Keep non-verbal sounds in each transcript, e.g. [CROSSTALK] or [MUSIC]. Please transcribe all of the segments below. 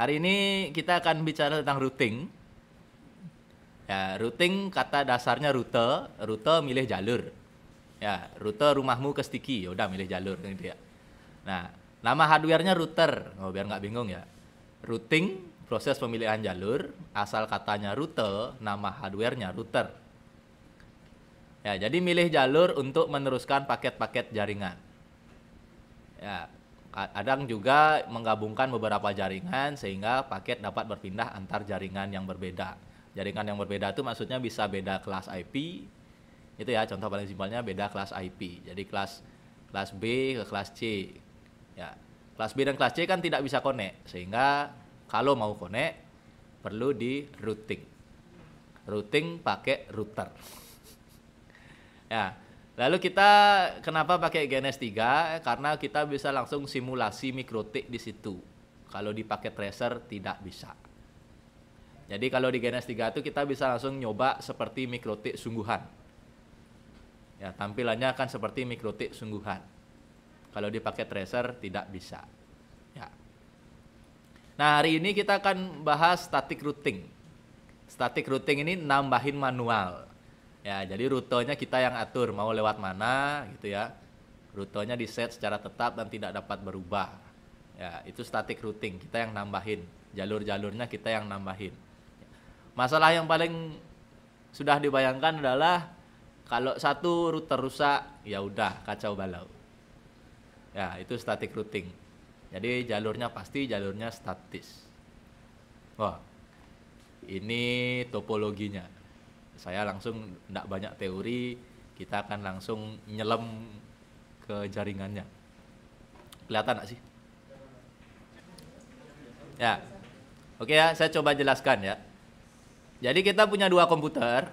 Hari ini kita akan bicara tentang routing. Ya, routing kata dasarnya rute, rute milih jalur. Ya, rute rumahmu ke Sticky, yaudah milih jalur gitu ya. Nah, nama hardwarenya router, oh, biar nggak bingung ya. Routing proses pemilihan jalur, asal katanya rute, nama hardwarenya router. Ya, jadi milih jalur untuk meneruskan paket-paket jaringan. Ya, kadang juga menggabungkan beberapa jaringan sehingga paket dapat berpindah antar jaringan yang berbeda. Jaringan yang berbeda itu maksudnya bisa beda kelas IP. Itu ya contoh paling simpelnya beda kelas IP. Jadi kelas kelas B ke kelas C. Ya. Kelas B dan kelas C kan tidak bisa connect sehingga kalau mau connect perlu di routing. Routing pakai router. [LAUGHS] ya. Lalu kita kenapa pakai GNS 3? Karena kita bisa langsung simulasi mikrotik di situ. Kalau dipakai tracer tidak bisa. Jadi kalau di GNS 3 itu kita bisa langsung nyoba seperti mikrotik sungguhan. Ya, tampilannya akan seperti mikrotik sungguhan. Kalau dipakai tracer tidak bisa. Ya. Nah, hari ini kita akan bahas static routing. Static routing ini nambahin manual. Ya, jadi rutenya kita yang atur mau lewat mana gitu ya. Rutenya di set secara tetap dan tidak dapat berubah. Ya, itu static routing, kita yang nambahin. Jalur-jalurnya kita yang nambahin. Masalah yang paling sudah dibayangkan adalah kalau satu rute rusak, ya udah kacau balau. Ya, itu static routing. Jadi jalurnya pasti jalurnya statis. Wah. Ini topologinya saya langsung tidak banyak teori kita akan langsung nyelam ke jaringannya kelihatan nggak sih ya oke ya saya coba jelaskan ya jadi kita punya dua komputer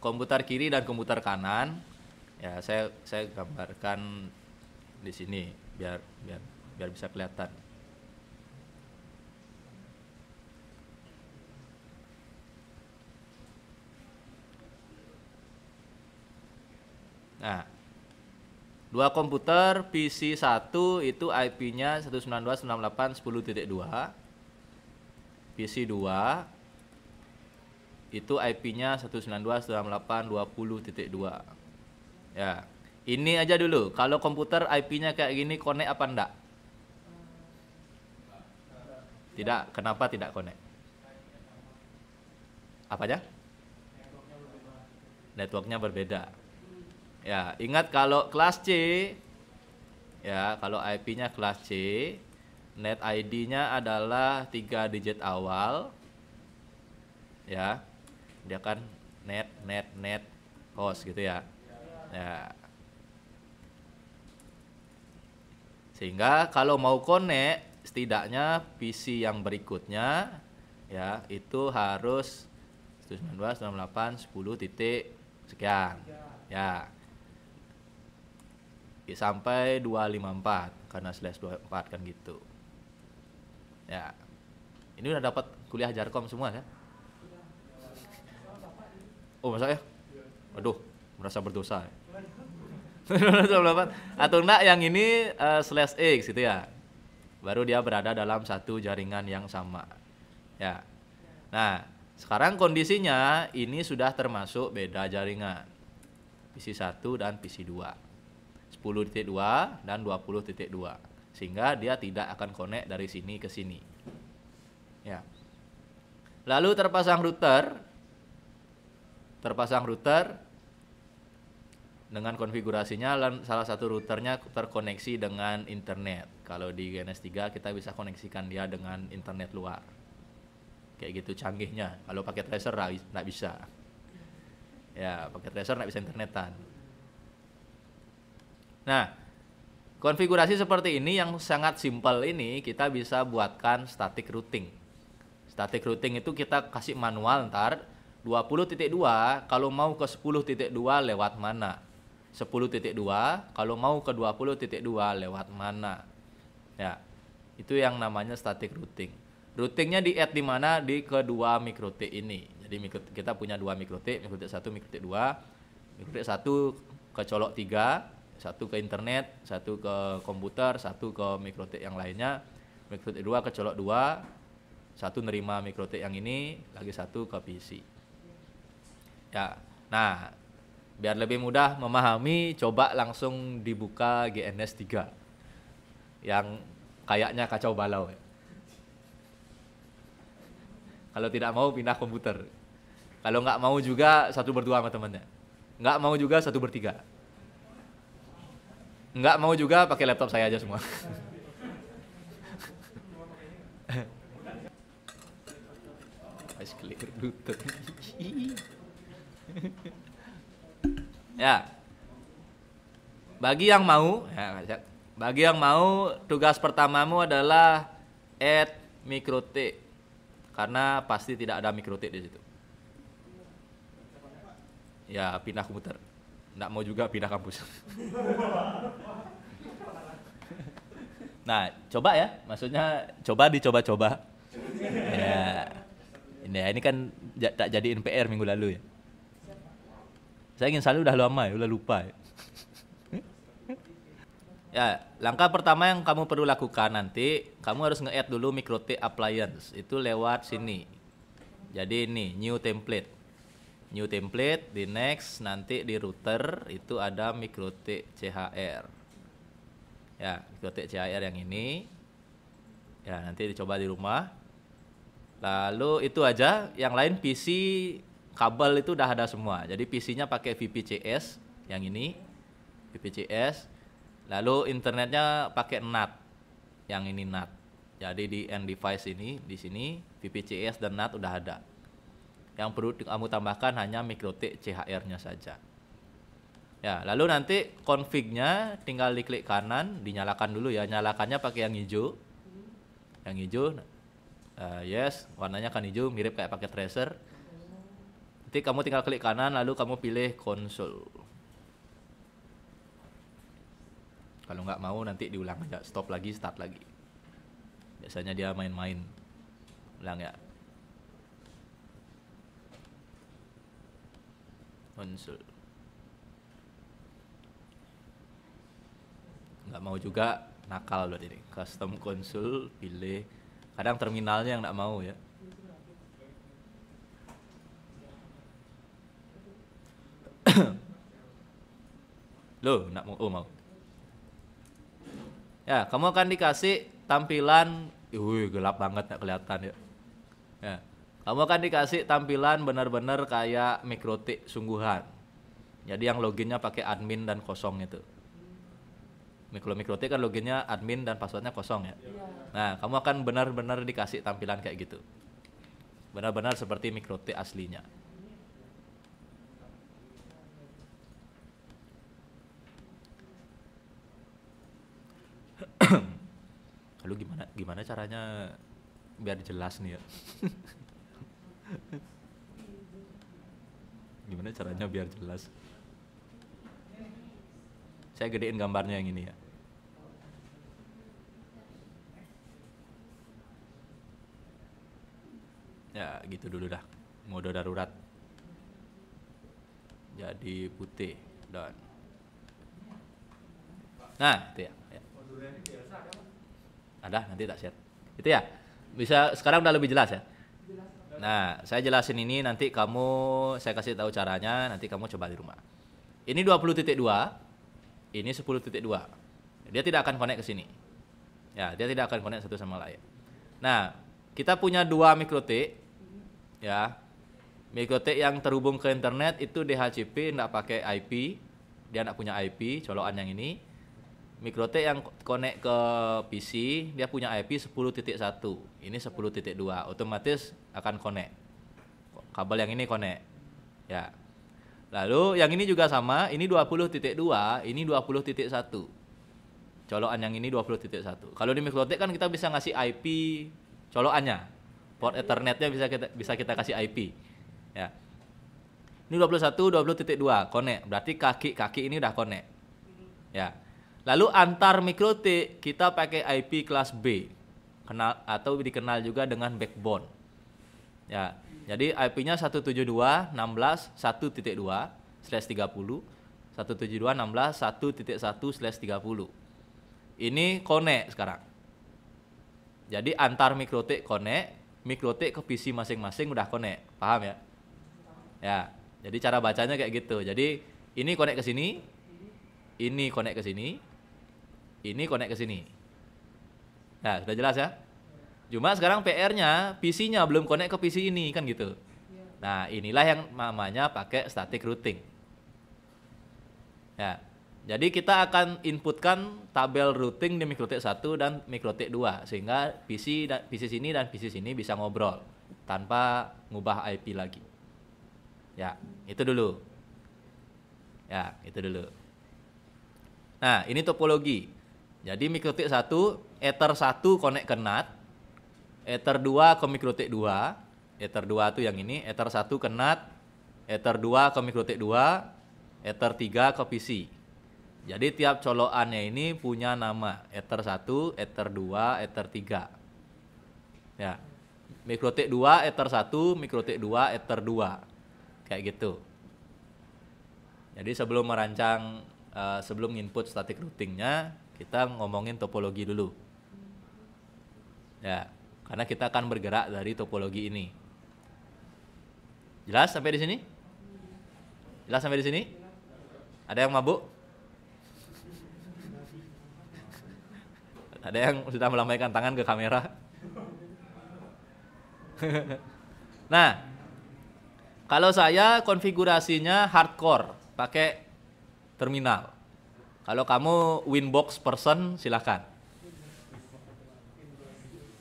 komputer kiri dan komputer kanan ya saya saya gambarkan di sini biar biar biar bisa kelihatan Nah, dua komputer PC 1 itu IP-nya 192.168.10.2. PC 2 itu IP-nya 192.168.20.2. Ya. Ini aja dulu. Kalau komputer IP-nya kayak gini connect apa enggak? Tidak. Kenapa tidak connect? Apa aja? Networknya berbeda. Ya, ingat kalau kelas C ya, kalau IP-nya kelas C, net ID-nya adalah tiga digit awal. Ya. Dia kan net net net host gitu ya. Ya. Sehingga kalau mau connect setidaknya PC yang berikutnya ya itu harus 192.168.10. sepuluh titik sekian. Ya. Ya, sampai 254 karena slash 24 kan gitu ya ini udah dapat kuliah jarkom semua ya oh masa ya aduh merasa berdosa atau enggak yang ini uh, slash x gitu ya baru dia berada dalam satu jaringan yang sama ya nah sekarang kondisinya ini sudah termasuk beda jaringan PC1 dan PC2 10.2 dan 20.2 sehingga dia tidak akan connect dari sini ke sini ya lalu terpasang router terpasang router dengan konfigurasinya salah satu routernya terkoneksi dengan internet kalau di GNS 3 kita bisa koneksikan dia dengan internet luar kayak gitu canggihnya kalau pakai tracer nggak bisa ya pakai tracer nggak bisa internetan Nah, konfigurasi seperti ini yang sangat simpel ini kita bisa buatkan static routing. Static routing itu kita kasih manual ntar 20.2 kalau mau ke 10.2 lewat mana. 10.2 kalau mau ke 20.2 lewat mana. Ya. Itu yang namanya static routing. Routingnya di add di mana? Di kedua mikrotik ini. Jadi kita punya dua mikrotik, mikrotik 1, mikrotik 2. Mikrotik 1 kecolok tiga satu ke internet satu ke komputer satu ke mikrotik yang lainnya mikrotik dua ke colok dua satu nerima mikrotik yang ini lagi satu ke PC ya nah biar lebih mudah memahami coba langsung dibuka GNS 3 yang kayaknya kacau balau ya. kalau tidak mau pindah komputer kalau nggak mau juga satu berdua sama temannya nggak mau juga satu bertiga Nggak mau juga pakai laptop saya aja semua. Clear ya. Bagi yang mau, ya, bagi yang mau tugas pertamamu adalah add mikrotik karena pasti tidak ada mikrotik di situ. Ya, pindah komputer nggak mau juga pindah kampus. nah, coba ya, maksudnya coba dicoba-coba. ya, ini, ini kan tak jadi NPR minggu lalu ya. Saya ingin selalu udah lama ya, udah lupa ya. ya, langkah pertama yang kamu perlu lakukan nanti, kamu harus nge-add dulu mikrotik appliance itu lewat sini. Jadi ini new template new template di next nanti di router itu ada mikrotik CHR ya mikrotik CHR yang ini ya nanti dicoba di rumah lalu itu aja yang lain PC kabel itu udah ada semua jadi PC-nya pakai VPCS yang ini VPCS lalu internetnya pakai NAT yang ini NAT jadi di end device ini di sini VPCS dan NAT udah ada yang perlu kamu tambahkan hanya mikrotik CHR-nya saja. Ya, lalu nanti config-nya tinggal diklik kanan, dinyalakan dulu ya. Nyalakannya pakai yang hijau. Yang hijau uh, yes, warnanya kan hijau, mirip kayak pakai tracer. Nanti kamu tinggal klik kanan lalu kamu pilih console Kalau nggak mau nanti diulang aja, stop lagi, start lagi. Biasanya dia main-main. Ulang ya. konsul nggak mau juga nakal loh ini custom konsul pilih kadang terminalnya yang nggak mau ya [COUGHS] lo nak mau oh mau ya kamu akan dikasih tampilan Wih gelap banget nggak kelihatan ya, ya. Kamu akan dikasih tampilan benar-benar kayak mikrotik sungguhan. Jadi yang loginnya pakai admin dan kosong itu. Mikro mikrotik kan loginnya admin dan passwordnya kosong ya. Iya. Nah, kamu akan benar-benar dikasih tampilan kayak gitu. Benar-benar seperti mikrotik aslinya. Lalu [CLEARS THROAT] gimana gimana caranya biar jelas nih ya? [LAUGHS] gimana caranya biar jelas saya gedein gambarnya yang ini ya ya gitu dulu dah mode darurat jadi putih dan nah itu ya, ya. ada nanti tak share itu ya bisa sekarang udah lebih jelas ya Nah, saya jelasin ini nanti kamu saya kasih tahu caranya, nanti kamu coba di rumah. Ini 20.2, ini 10.2. Dia tidak akan connect ke sini. Ya, dia tidak akan connect satu sama lain. Nah, kita punya dua mikrotik ya. Mikrotik yang terhubung ke internet itu DHCP tidak pakai IP, dia tidak punya IP, colokan yang ini. Mikrotik yang connect ke PC dia punya IP 10.1 ini 10.2 otomatis akan connect kabel yang ini connect ya lalu yang ini juga sama ini 20.2 ini 20.1 colokan yang ini 20.1 kalau di Mikrotik kan kita bisa ngasih IP colokannya port ethernetnya bisa kita bisa kita kasih IP ya ini 21 20.2 connect berarti kaki-kaki ini udah connect ya Lalu antar mikrotik kita pakai IP kelas B. Kenal atau dikenal juga dengan backbone. Ya. Jadi IP-nya 172 16 30 1721611 30 Ini connect sekarang. Jadi antar mikrotik connect, mikrotik ke PC masing-masing udah connect. Paham ya? Ya. Jadi cara bacanya kayak gitu. Jadi ini connect ke sini, ini connect ke sini, ini connect ke sini. Nah, sudah jelas ya? Cuma sekarang PR-nya PC-nya belum connect ke PC ini kan gitu. Nah, inilah yang namanya pakai static routing. Ya. Jadi kita akan inputkan tabel routing di mikrotik 1 dan mikrotik 2 sehingga PC dan PC sini dan PC sini bisa ngobrol tanpa ngubah IP lagi. Ya, itu dulu. Ya, itu dulu. Nah, ini topologi. Jadi mikrotik 1, ether 1 connect ke NAT, ether 2 ke mikrotik 2, ether 2 itu yang ini, ether 1 ke NAT, ether 2 ke mikrotik 2, ether 3 ke PC. Jadi tiap colokannya ini punya nama, ether 1, ether 2, ether 3. Ya. Mikrotik 2, ether 1, mikrotik 2, ether 2. Kayak gitu. Jadi sebelum merancang uh, sebelum input static routingnya kita ngomongin topologi dulu. Ya, karena kita akan bergerak dari topologi ini. Jelas sampai di sini? Jelas sampai di sini? Ada yang mabuk? Ada yang sudah melambaikan tangan ke kamera? [LAUGHS] nah, kalau saya konfigurasinya hardcore, pakai terminal. Kalau kamu winbox person silakan.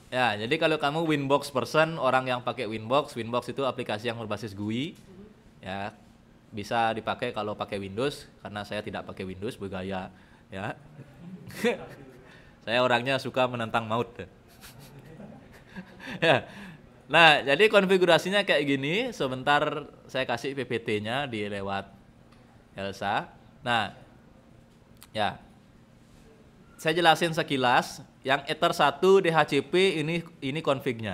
Ya, jadi kalau kamu winbox person, orang yang pakai winbox, winbox itu aplikasi yang berbasis GUI. Ya, bisa dipakai kalau pakai Windows karena saya tidak pakai Windows bergaya ya. [LAUGHS] saya orangnya suka menentang maut. [LAUGHS] ya. Nah, jadi konfigurasinya kayak gini. Sebentar saya kasih PPT-nya di lewat Elsa. Nah, Ya. Saya jelasin sekilas, yang Ether 1 DHCP ini ini config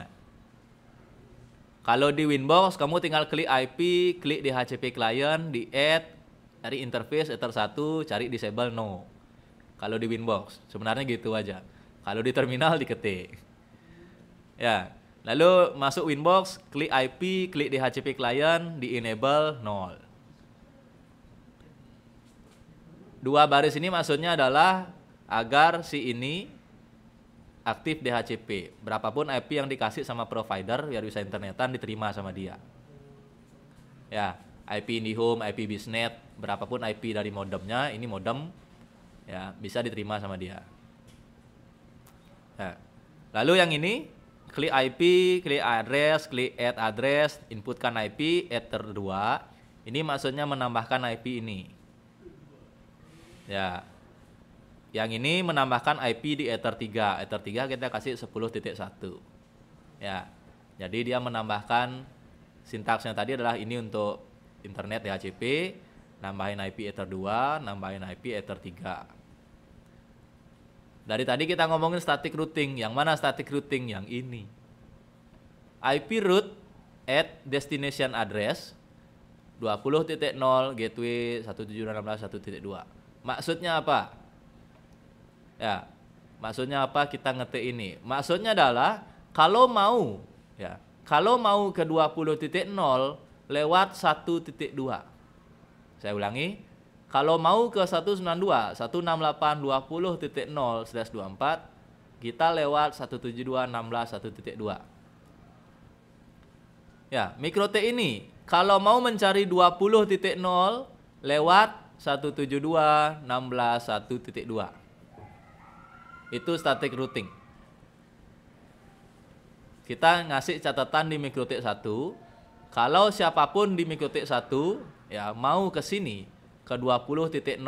Kalau di Winbox kamu tinggal klik IP, klik DHCP client, di add, cari interface Ether 1, cari disable no. Kalau di Winbox, sebenarnya gitu aja. Kalau di terminal diketik. Ya, lalu masuk Winbox, klik IP, klik DHCP client, di enable No. Dua baris ini maksudnya adalah agar si ini aktif DHCP. Berapapun IP yang dikasih sama provider biar bisa internetan diterima sama dia. Ya, IP ini home, IP Bisnet, berapapun IP dari modemnya, ini modem ya bisa diterima sama dia. Ya. Lalu yang ini klik IP, klik address, klik add address, inputkan IP, add terdua. Ini maksudnya menambahkan IP ini. Ya. Yang ini menambahkan IP di Ether 3. Ether 3 kita kasih 10.1. Ya. Jadi dia menambahkan sintaksnya tadi adalah ini untuk internet DHCP, nambahin IP Ether 2, nambahin IP Ether 3. Dari tadi kita ngomongin static routing, yang mana static routing? Yang ini. IP root at destination address 20.0 gateway 176.1.2. Maksudnya apa? Ya, maksudnya apa kita ngetik ini? Maksudnya adalah kalau mau ya, kalau mau ke 20.0 lewat 1.2. Saya ulangi, kalau mau ke 192, 168, 24, kita lewat 172, Ya, mikrotik ini kalau mau mencari 20.0 lewat 172 16 Itu static routing. Kita ngasih catatan di mikrotik 1. Kalau siapapun di mikrotik 1 ya mau ke sini ke 20.0/24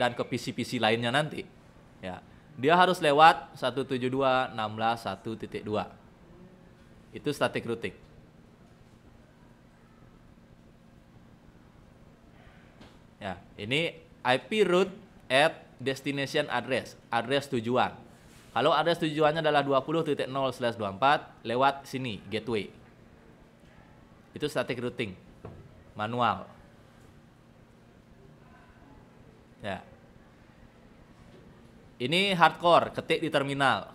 dan ke PC-PC lainnya nanti. Ya. Dia harus lewat 172 16 Itu static routing. Ya, ini IP root at destination address, address tujuan. Kalau address tujuannya adalah 20.0/24 lewat sini gateway. Itu static routing manual. Ya. Ini hardcore, ketik di terminal.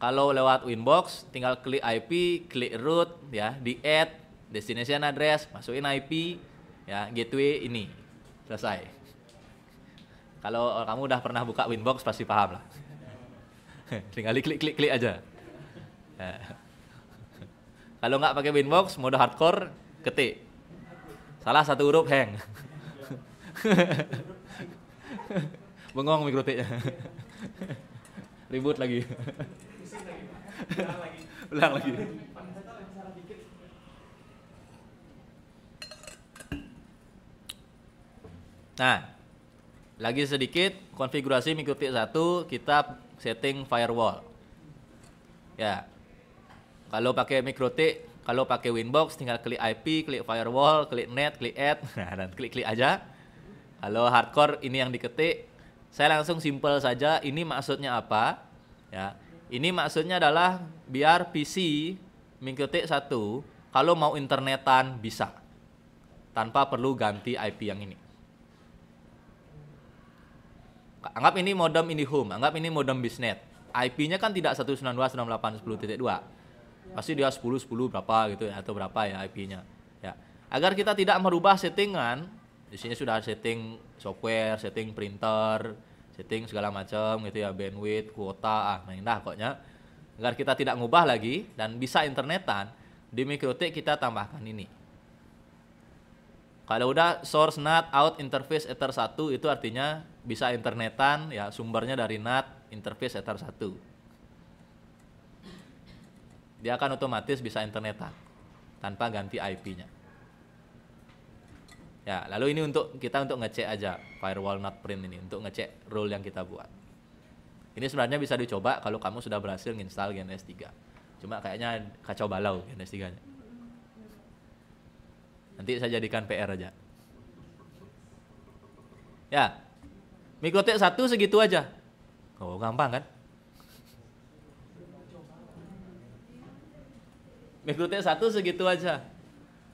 Kalau lewat Winbox, tinggal klik IP, klik root ya, di add destination address, masukin IP ya, gateway ini selesai kalau kamu udah pernah buka Winbox pasti paham lah [LAUGHS] tinggal klik klik klik aja ya. kalau nggak pakai Winbox mode hardcore ketik salah satu huruf hang [LAUGHS] bengong mikrotiknya [LAUGHS] ribut lagi ulang lagi ulang lagi Nah, lagi sedikit konfigurasi mikrotik 1 kita setting firewall. Ya. Kalau pakai mikrotik, kalau pakai Winbox tinggal klik IP, klik firewall, klik net, klik add, [LAUGHS] nah, dan klik-klik aja. Kalau hardcore ini yang diketik, saya langsung simple saja ini maksudnya apa. Ya. Ini maksudnya adalah biar PC mikrotik 1 kalau mau internetan bisa tanpa perlu ganti IP yang ini anggap ini modem ini home, anggap ini modem bisnet. IP-nya kan tidak 192.168.10.2. Pasti dia 10 10 berapa gitu ya atau berapa ya IP-nya. Ya. Agar kita tidak merubah settingan, di sini sudah setting software, setting printer, setting segala macam gitu ya, bandwidth, kuota, ah main nah, dah koknya. Agar kita tidak ngubah lagi dan bisa internetan, di Mikrotik kita tambahkan ini. Kalau udah source NAT out interface Ether 1 itu artinya bisa internetan ya sumbernya dari NAT interface Ether 1. Dia akan otomatis bisa internetan tanpa ganti IP-nya. Ya, lalu ini untuk kita untuk ngecek aja firewall NAT print ini untuk ngecek rule yang kita buat. Ini sebenarnya bisa dicoba kalau kamu sudah berhasil install GNS 3. Cuma kayaknya kacau balau GNS 3-nya. Nanti saya jadikan PR aja. Ya, mikotek satu segitu aja. Oh gampang kan? Mikrotik satu segitu aja.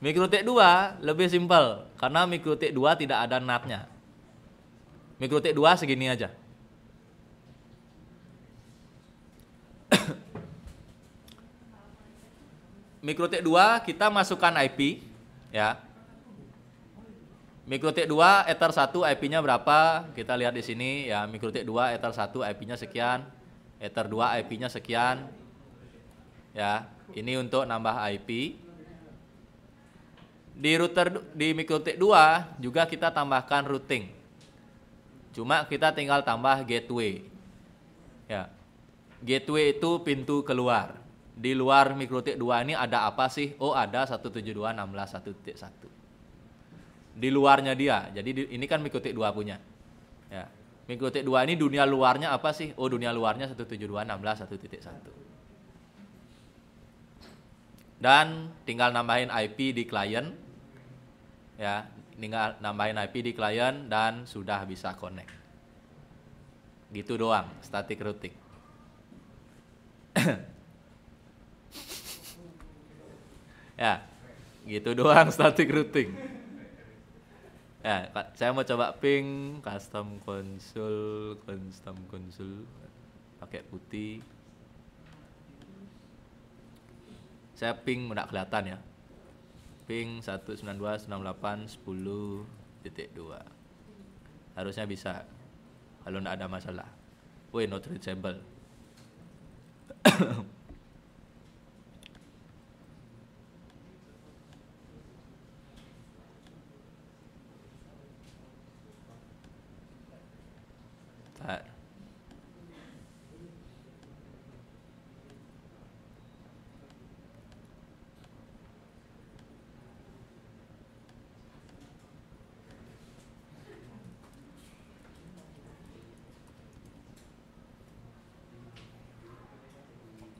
Mikrotik dua lebih simpel karena mikrotik dua tidak ada natnya. Mikrotik dua segini aja. [COUGHS] mikrotik dua kita masukkan IP ya. Mikrotik 2 ether 1 IP-nya berapa? Kita lihat di sini ya, mikrotik 2 ether 1 IP-nya sekian, ether 2 IP-nya sekian. Ya, ini untuk nambah IP. Di router di mikrotik 2 juga kita tambahkan routing. Cuma kita tinggal tambah gateway. Ya. Gateway itu pintu keluar di luar mikrotik 2 ini ada apa sih? Oh ada 172.16.1.1 Di luarnya dia. Jadi di, ini kan mikrotik 2 punya. Ya. Mikrotik 2 ini dunia luarnya apa sih? Oh dunia luarnya 172.16.1.1 Dan tinggal nambahin IP di klien. Ya, tinggal nambahin IP di klien dan sudah bisa connect. Gitu doang, static routing. [CLEARS THROAT] ya gitu doang static routing ya saya mau coba ping custom console custom console pakai putih saya ping nggak kelihatan ya ping dua harusnya bisa kalau tidak ada masalah woi not reachable [COUGHS]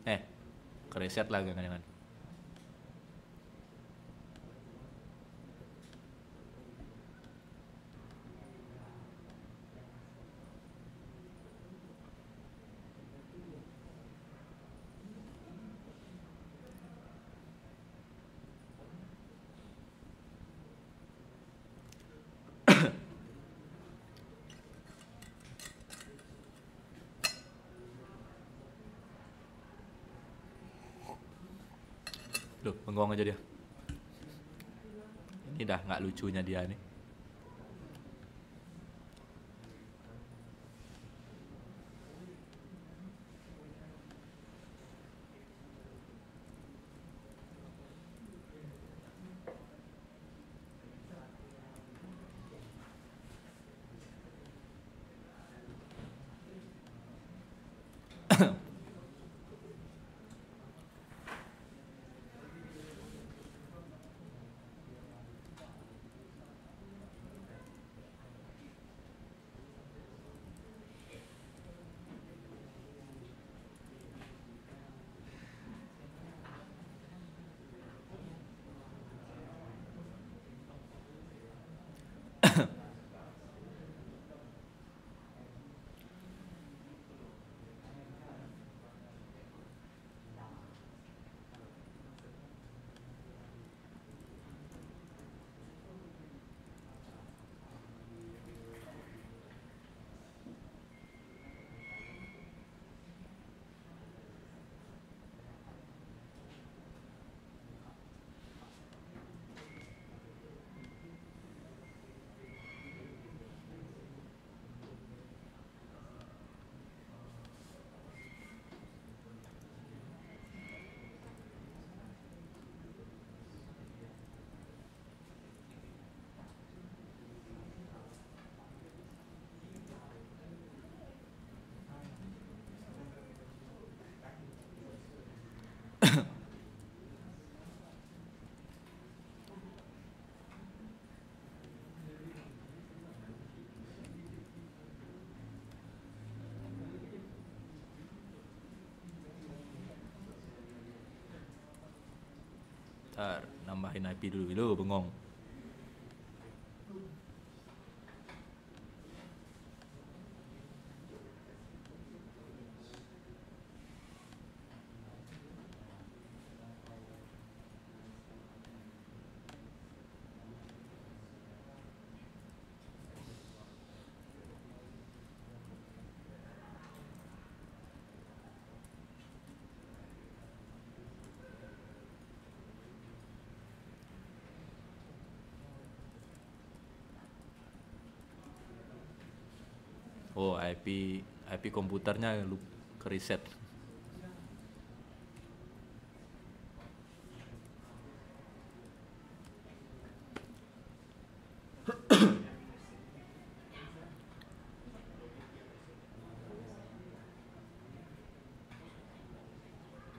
eh kereset lah jangan-jangan bengong aja dia ini dah nggak lucunya dia nih bentar nambahin IP dulu dulu bengong oh IP IP komputernya lu ke reset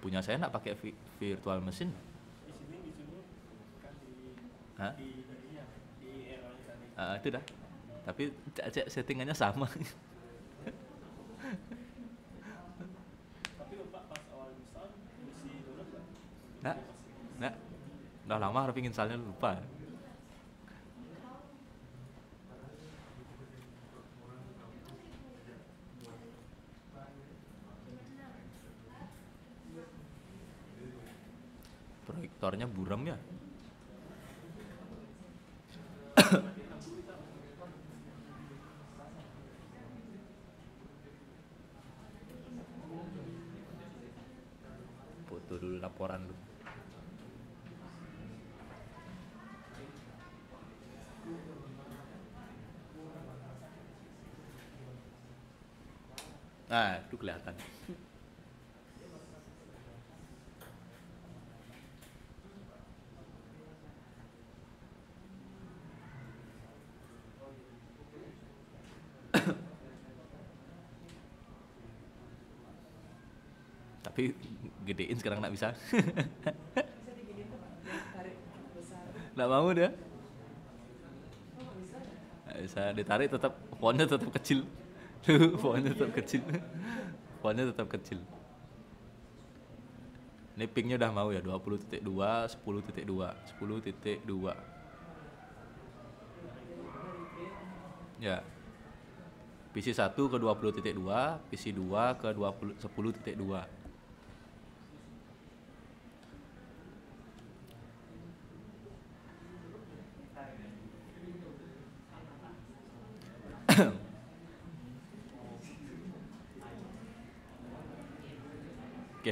punya saya nak pakai vi virtual mesin Hah? Ah, itu dah tapi settingannya sama [LAUGHS] pertama tapi salin lupa proyektornya buram ya [COUGHS] foto dulu laporan dulu. Nah, itu kelihatan. tapi gedein sekarang nak bisa. Nggak mau dia. Nggak bisa, ditarik tetap, fontnya tetap kecil. [LAUGHS] pohonnya tetap kecil [LAUGHS] pohonnya tetap kecil ini pingnya udah mau ya 20.2 10.2 10.2 ya PC 1 ke 20.2 PC 2 ke 20 10.2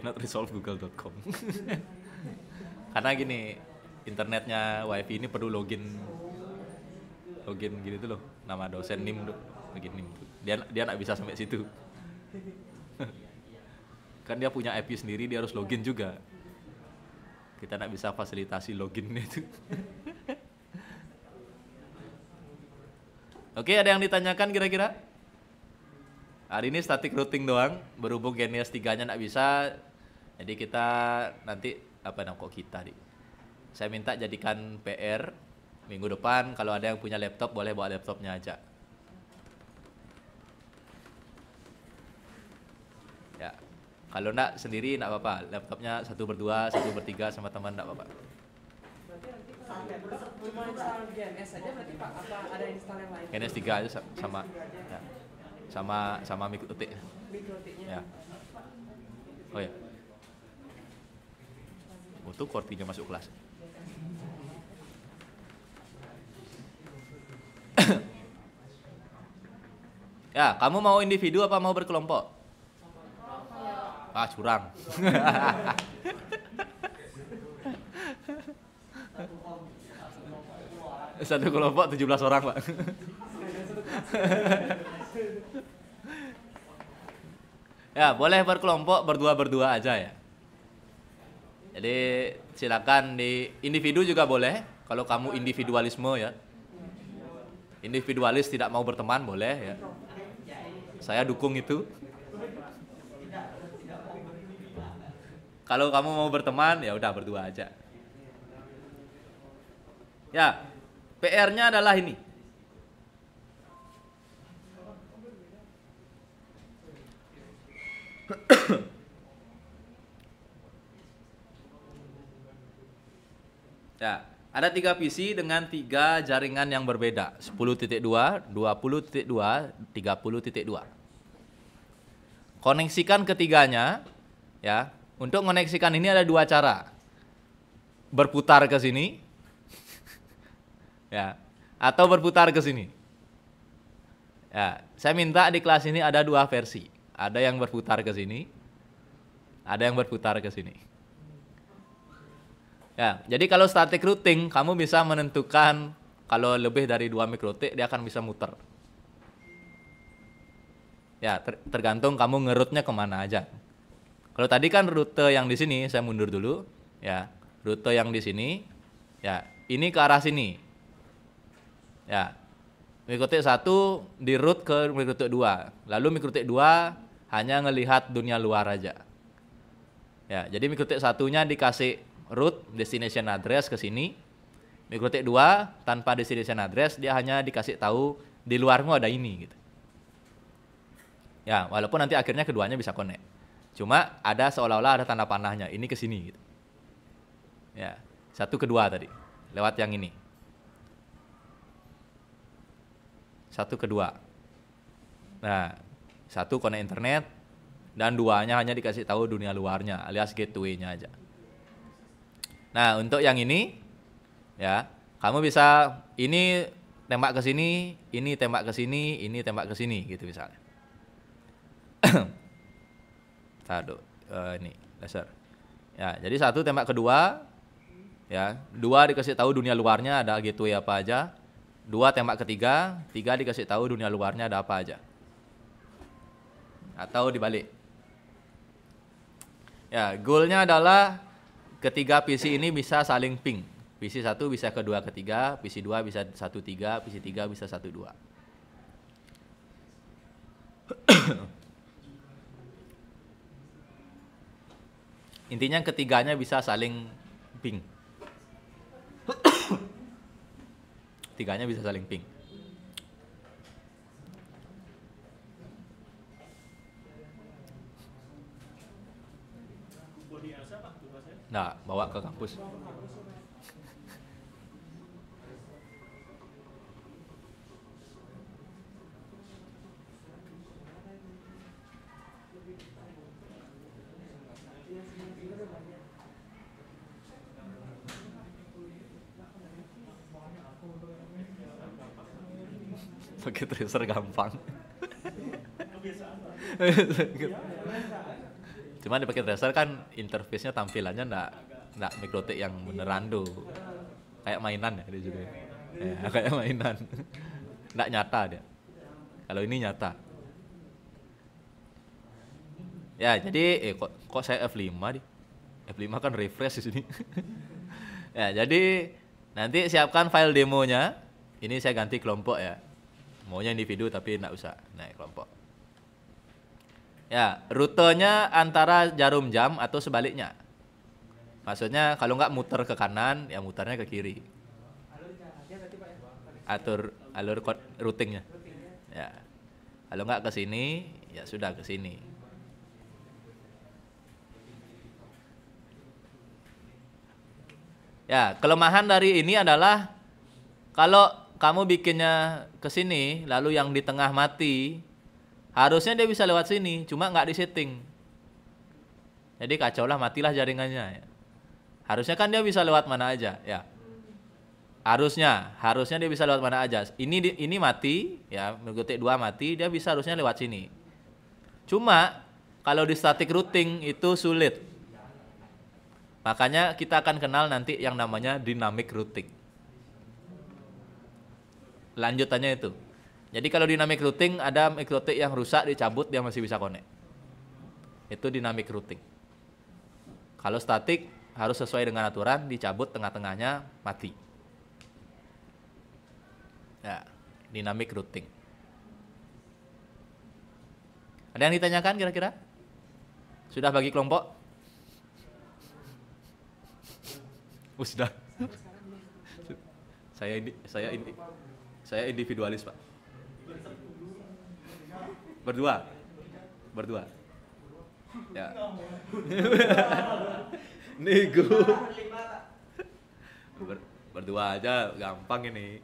cannot resolve google.com [LAUGHS] karena gini internetnya wifi ini perlu login login gitu tuh loh nama dosen nim tuh login nim tuh dia dia nggak bisa sampai situ [LAUGHS] kan dia punya IP sendiri dia harus login juga kita nggak bisa fasilitasi loginnya [LAUGHS] itu Oke, ada yang ditanyakan kira-kira? Hari ini static routing doang, berhubung Genius 3-nya nggak bisa, jadi kita nanti apa namanya kok kita di. Saya minta jadikan PR minggu depan kalau ada yang punya laptop boleh bawa laptopnya aja. Ya. Kalau enggak sendiri enggak apa-apa. Laptopnya satu berdua, satu bertiga sama teman enggak apa-apa. Cuma install GNS aja berarti Pak apa ada install yang lain? GNS 3 aja sama ya. sama sama mikrotik. Mikrotiknya. Ya. Oh ya. Untuk korpinya masuk kelas. [COUGHS] ya, kamu mau individu apa mau berkelompok? Ah, curang. [LAUGHS] Satu kelompok 17 orang, Pak. [LAUGHS] ya, boleh berkelompok berdua-berdua aja ya. Jadi silakan di individu juga boleh. Kalau kamu individualisme ya, individualis tidak mau berteman boleh ya. Saya dukung itu. Kalau kamu mau berteman ya udah berdua aja. Ya, PR-nya adalah ini. [CLEARS THROAT] Ya, ada tiga PC dengan tiga jaringan yang berbeda. 10.2, 20.2, 30.2. Koneksikan ketiganya ya. Untuk koneksikan ini ada dua cara. Berputar ke sini. [LAUGHS] ya, atau berputar ke sini. Ya, saya minta di kelas ini ada dua versi. Ada yang berputar ke sini, ada yang berputar ke sini. Ya, jadi kalau static routing kamu bisa menentukan kalau lebih dari dua mikrotik dia akan bisa muter. Ya, ter tergantung kamu ngerutnya kemana aja. Kalau tadi kan rute yang di sini saya mundur dulu, ya. Rute yang di sini, ya. Ini ke arah sini. Ya. Mikrotik satu di root ke mikrotik dua. Lalu mikrotik dua hanya ngelihat dunia luar aja. Ya, jadi mikrotik satunya dikasih route, destination address ke sini. Mikrotik 2 tanpa destination address dia hanya dikasih tahu di luarmu ada ini gitu. Ya, walaupun nanti akhirnya keduanya bisa connect. Cuma ada seolah-olah ada tanda panahnya ini ke sini gitu. Ya, satu kedua tadi lewat yang ini. Satu kedua. Nah, satu connect internet dan duanya hanya dikasih tahu dunia luarnya alias gateway-nya aja. Nah, untuk yang ini ya, kamu bisa ini tembak ke sini, ini tembak ke sini, ini tembak ke sini gitu misalnya. [COUGHS] Tado, uh, eh, ini laser. Ya, jadi satu tembak kedua ya, dua dikasih tahu dunia luarnya ada gitu ya apa aja. Dua tembak ketiga, tiga dikasih tahu dunia luarnya ada apa aja. Atau dibalik. Ya, goalnya adalah ketiga PC ini bisa saling ping. PC satu bisa ke 2 ketiga, PC dua bisa satu 3, PC tiga bisa satu 2. [COUGHS] Intinya ketiganya bisa saling ping. [COUGHS] Tiganya bisa saling ping. Nah, bawa ke kampus. pakai tracer gampang. [LAUGHS] cuma dipakai tracer kan interface-nya tampilannya enggak enggak mikrotik yang beneran do Kayak mainan ya dia juga. Ya, [LAUGHS] kayak mainan. Enggak nyata dia. Kalau ini nyata. Ya, jadi eh kok kok saya F5 di? F5 kan refresh di sini. [LAUGHS] ya, jadi nanti siapkan file demonya. Ini saya ganti kelompok ya. Maunya individu tapi enggak usah naik kelompok. Ya, rutenya antara jarum jam atau sebaliknya. Maksudnya kalau nggak muter ke kanan, ya muternya ke kiri. Atur alur routingnya. Ya. Kalau nggak ke sini, ya sudah ke sini. Ya, kelemahan dari ini adalah kalau kamu bikinnya ke sini, lalu yang di tengah mati, Harusnya dia bisa lewat sini, cuma nggak disetting. Jadi kacau lah, matilah jaringannya. Ya. Harusnya kan dia bisa lewat mana aja, ya. Harusnya, harusnya dia bisa lewat mana aja. Ini ini mati, ya, mengikuti dua mati, dia bisa harusnya lewat sini. Cuma kalau di static routing itu sulit. Makanya kita akan kenal nanti yang namanya dynamic routing. Lanjutannya itu. Jadi kalau dinamik routing ada mikrotik yang rusak dicabut dia masih bisa connect. Itu dinamik routing. Kalau statik harus sesuai dengan aturan dicabut tengah-tengahnya mati. Ya, dinamik routing. Ada yang ditanyakan kira-kira? Sudah bagi kelompok? Oh, sudah. saya ini saya ini saya individualis, Pak. Berdua. Berdua. Ya. [LAUGHS] Nego. Ber berdua aja gampang ini.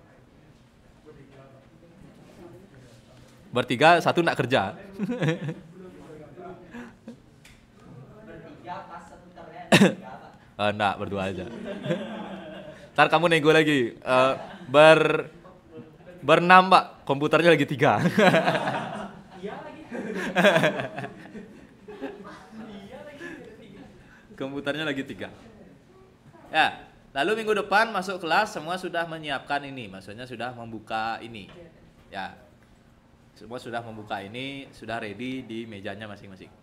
Bertiga, satu nak kerja. Uh, [COUGHS] Enggak, berdua aja. Ntar kamu nego lagi. Uh, ber bernam pak komputernya lagi tiga [LAUGHS] [LAUGHS] Komputernya lagi tiga. Ya, lalu minggu depan masuk kelas semua sudah menyiapkan ini, maksudnya sudah membuka ini. Ya, semua sudah membuka ini, sudah ready di mejanya masing-masing.